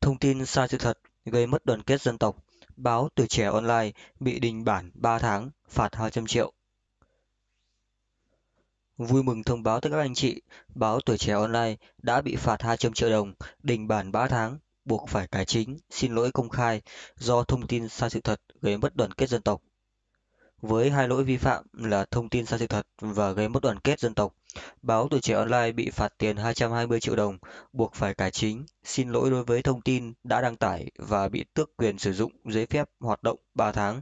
thông tin sai sự thật gây mất đoàn kết dân tộc báo tuổi trẻ online bị đình bản 3 tháng phạt 200 triệu Vui mừng thông báo tới các anh chị, báo Tuổi Trẻ Online đã bị phạt 200 triệu đồng, đình bản 3 tháng, buộc phải cải chính, xin lỗi công khai do thông tin sai sự thật gây mất đoàn kết dân tộc. Với hai lỗi vi phạm là thông tin sai sự thật và gây mất đoàn kết dân tộc, Báo Tuổi Trẻ Online bị phạt tiền 220 triệu đồng, buộc phải cải chính, xin lỗi đối với thông tin đã đăng tải và bị tước quyền sử dụng giấy phép hoạt động 3 tháng.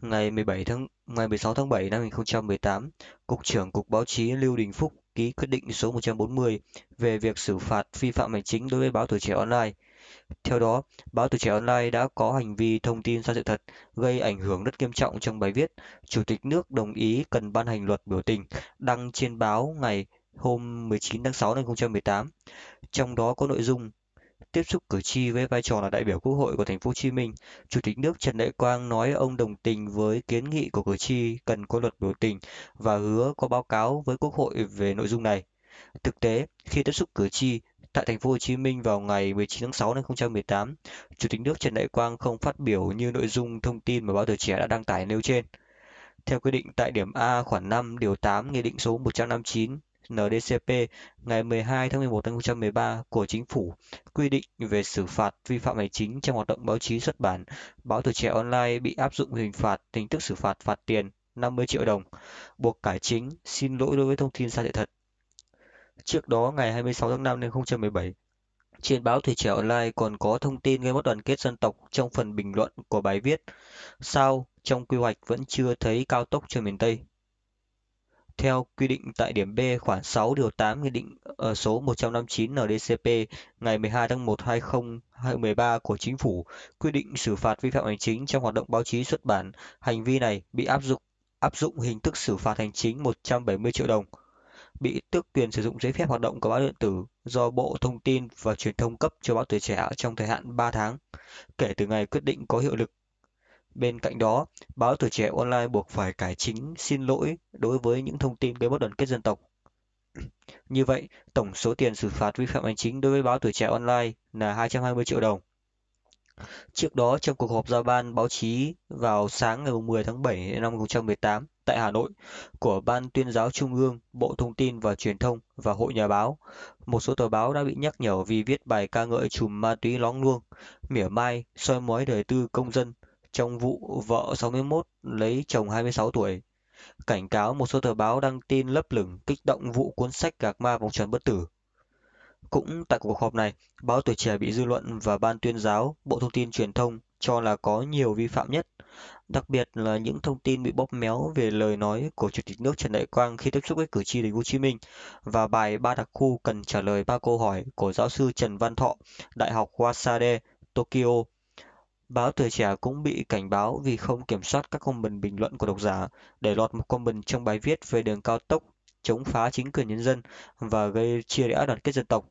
Ngày 17 tháng ngày 16 tháng 7 năm 2018, Cục trưởng Cục Báo chí Lưu Đình Phúc ký quyết định số 140 về việc xử phạt vi phạm hành chính đối với báo Tuổi Trẻ Online theo đó báo tuổi trẻ online đã có hành vi thông tin sai sự thật gây ảnh hưởng rất nghiêm trọng trong bài viết chủ tịch nước đồng ý cần ban hành luật biểu tình đăng trên báo ngày hôm 19 tháng 6 năm 2018 trong đó có nội dung tiếp xúc cử tri với vai trò là đại biểu Quốc hội của thành phố Hồ Chí Minh, Chủ tịch nước Trần Đại Quang nói ông đồng tình với kiến nghị của cử tri cần có luật biểu tình và hứa có báo cáo với Quốc hội về nội dung này. Thực tế, khi tiếp xúc cử tri, Tại thành phố Hồ Chí Minh vào ngày 19 tháng 6 năm 2018, Chủ tịch nước Trần Đại Quang không phát biểu như nội dung thông tin mà báo tuổi trẻ đã đăng tải nêu trên. Theo quy định tại điểm A khoản 5 điều 8 Nghị định số 159 NDCP ngày 12 tháng 11 năm 2013 của Chính phủ quy định về xử phạt vi phạm hành chính trong hoạt động báo chí xuất bản, báo tuổi trẻ online bị áp dụng hình phạt hình thức xử phạt phạt tiền 50 triệu đồng, buộc cải chính, xin lỗi đối với thông tin sai sự thật Trước đó ngày 26 tháng 5 năm 2017, trên báo Thủy Trẻ Online còn có thông tin gây mất đoàn kết dân tộc trong phần bình luận của bài viết Sao trong quy hoạch vẫn chưa thấy cao tốc trên miền Tây? Theo quy định tại điểm B khoản 6 điều 8 Nghị định ở ờ, số 159 NDCP ngày 12 tháng 1 2013 của Chính phủ quy định xử phạt vi phạm hành chính trong hoạt động báo chí xuất bản, hành vi này bị áp dụng áp dụng hình thức xử phạt hành chính 170 triệu đồng bị tước quyền sử dụng giấy phép hoạt động của báo điện tử do Bộ Thông tin và Truyền thông cấp cho báo tuổi trẻ trong thời hạn 3 tháng kể từ ngày quyết định có hiệu lực. Bên cạnh đó, báo tuổi trẻ online buộc phải cải chính xin lỗi đối với những thông tin gây bất đoàn kết dân tộc. Như vậy, tổng số tiền xử phạt vi phạm hành chính đối với báo tuổi trẻ online là 220 triệu đồng. Trước đó, trong cuộc họp giao ban báo chí vào sáng ngày 10 tháng 7 năm 2018, tại Hà Nội của Ban Tuyên giáo Trung ương, Bộ Thông tin và Truyền thông và Hội Nhà báo. Một số tờ báo đã bị nhắc nhở vì viết bài ca ngợi chùm ma túy lóng luông, mỉa mai, soi mói đời tư công dân trong vụ vợ 61 lấy chồng 26 tuổi. Cảnh cáo một số tờ báo đăng tin lấp lửng kích động vụ cuốn sách gạc ma vòng tròn bất tử. Cũng tại cuộc họp này, báo Tuổi Trẻ bị dư luận và Ban tuyên giáo, Bộ Thông tin Truyền thông cho là có nhiều vi phạm nhất, đặc biệt là những thông tin bị bóp méo về lời nói của Chủ tịch nước Trần Đại Quang khi tiếp xúc với cử tri thành phố Hồ Chí Minh và bài ba đặc khu cần trả lời ba câu hỏi của giáo sư Trần Văn Thọ, Đại học Wasade, Tokyo. Báo Tuổi Trẻ cũng bị cảnh báo vì không kiểm soát các comment bình luận của độc giả để lọt một comment trong bài viết về đường cao tốc chống phá chính quyền nhân dân và gây chia rẽ đoàn kết dân tộc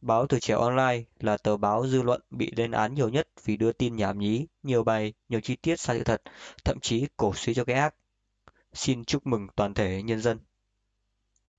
báo tuổi trẻ online là tờ báo dư luận bị lên án nhiều nhất vì đưa tin nhảm nhí nhiều bài nhiều chi tiết sai sự thật thậm chí cổ suý cho cái ác xin chúc mừng toàn thể nhân dân